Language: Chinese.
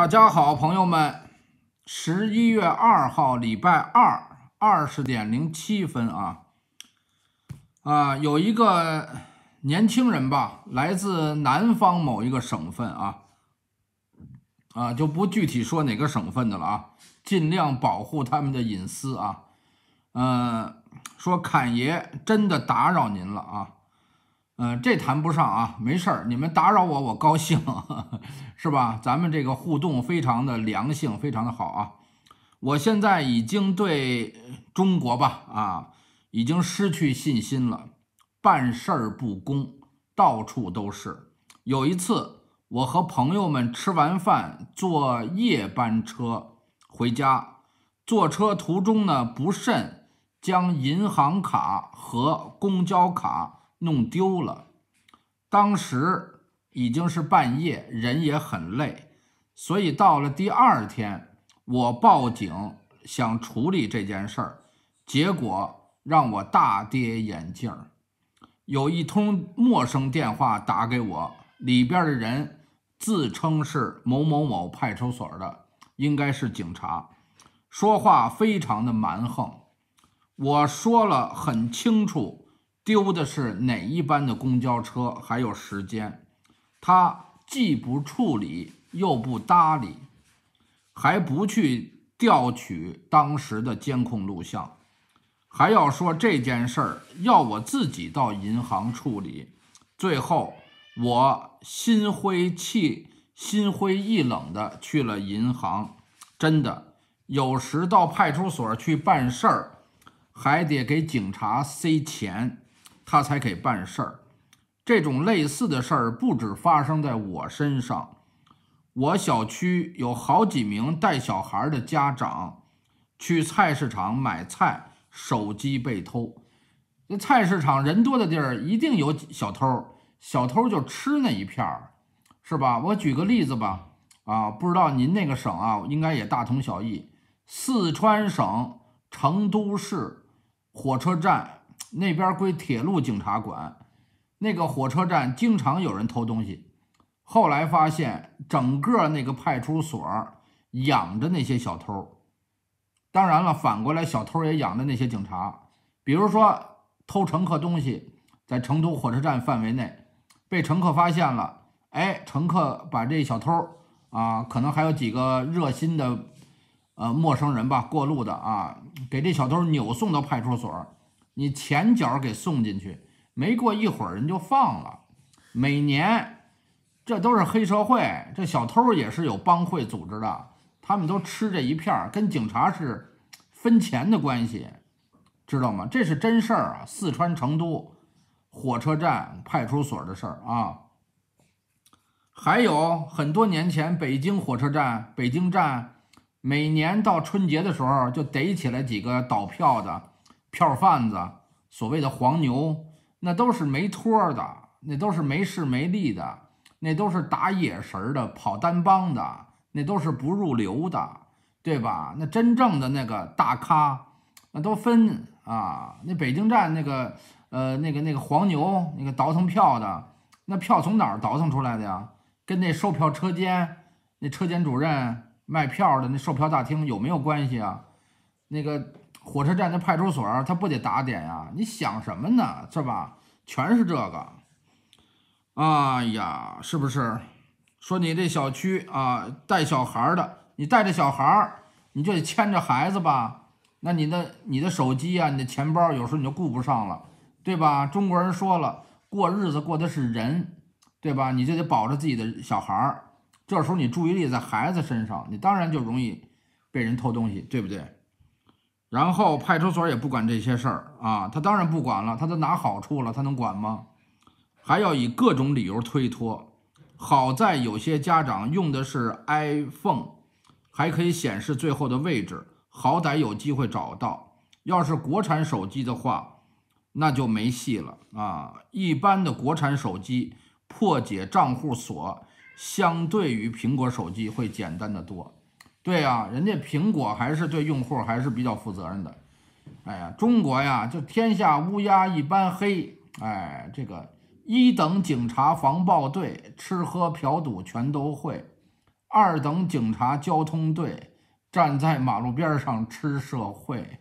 大家好，朋友们，十一月二号礼拜二二十点零七分啊，啊，有一个年轻人吧，来自南方某一个省份啊，啊，就不具体说哪个省份的了啊，尽量保护他们的隐私啊，呃，说侃爷真的打扰您了啊。嗯，这谈不上啊，没事儿，你们打扰我，我高兴，是吧？咱们这个互动非常的良性，非常的好啊。我现在已经对中国吧，啊，已经失去信心了，办事儿不公，到处都是。有一次，我和朋友们吃完饭，坐夜班车回家，坐车途中呢，不慎将银行卡和公交卡。弄丢了，当时已经是半夜，人也很累，所以到了第二天，我报警想处理这件事儿，结果让我大跌眼镜儿，有一通陌生电话打给我，里边的人自称是某某某派出所的，应该是警察，说话非常的蛮横，我说了很清楚。丢的是哪一班的公交车？还有时间，他既不处理又不搭理，还不去调取当时的监控录像，还要说这件事儿要我自己到银行处理。最后，我心灰气心灰意冷的去了银行。真的，有时到派出所去办事儿，还得给警察塞钱。他才给办事儿，这种类似的事儿不止发生在我身上，我小区有好几名带小孩的家长，去菜市场买菜，手机被偷。那菜市场人多的地儿一定有小偷，小偷就吃那一片儿，是吧？我举个例子吧，啊，不知道您那个省啊，应该也大同小异。四川省成都市火车站。那边归铁路警察管，那个火车站经常有人偷东西。后来发现，整个那个派出所养着那些小偷。当然了，反过来小偷也养着那些警察。比如说，偷乘客东西，在成都火车站范围内，被乘客发现了，哎，乘客把这小偷啊，可能还有几个热心的呃陌生人吧，过路的啊，给这小偷扭送到派出所。你前脚给送进去，没过一会儿人就放了。每年这都是黑社会，这小偷也是有帮会组织的，他们都吃这一片跟警察是分钱的关系，知道吗？这是真事儿啊！四川成都火车站派出所的事儿啊，还有很多年前北京火车站、北京站，每年到春节的时候就逮起来几个倒票的。票贩子，所谓的黄牛，那都是没托的，那都是没势没力的，那都是打野神的，跑单帮的，那都是不入流的，对吧？那真正的那个大咖，那都分啊！那北京站那个，呃，那个那个黄牛，那个倒腾票的，那票从哪儿倒腾出来的呀？跟那售票车间，那车间主任卖票的，那售票大厅有没有关系啊？那个。火车站的派出所，他不得打点呀？你想什么呢？是吧？全是这个。哎呀，是不是？说你这小区啊，带小孩的，你带着小孩，你就得牵着孩子吧？那你的你的手机呀，你的钱包，有时候你就顾不上了，对吧？中国人说了，过日子过的是人，对吧？你就得保着自己的小孩儿。这时候你注意力在孩子身上，你当然就容易被人偷东西，对不对？然后派出所也不管这些事儿啊，他当然不管了，他都拿好处了，他能管吗？还要以各种理由推脱。好在有些家长用的是 iPhone，还可以显示最后的位置，好歹有机会找到。要是国产手机的话，那就没戏了啊！一般的国产手机破解账户锁，相对于苹果手机会简单的多。对呀，人家苹果还是对用户还是比较负责任的。哎呀，中国呀，就天下乌鸦一般黑。哎，这个一等警察防暴队，吃喝嫖赌全都会；二等警察交通队，站在马路边上吃社会。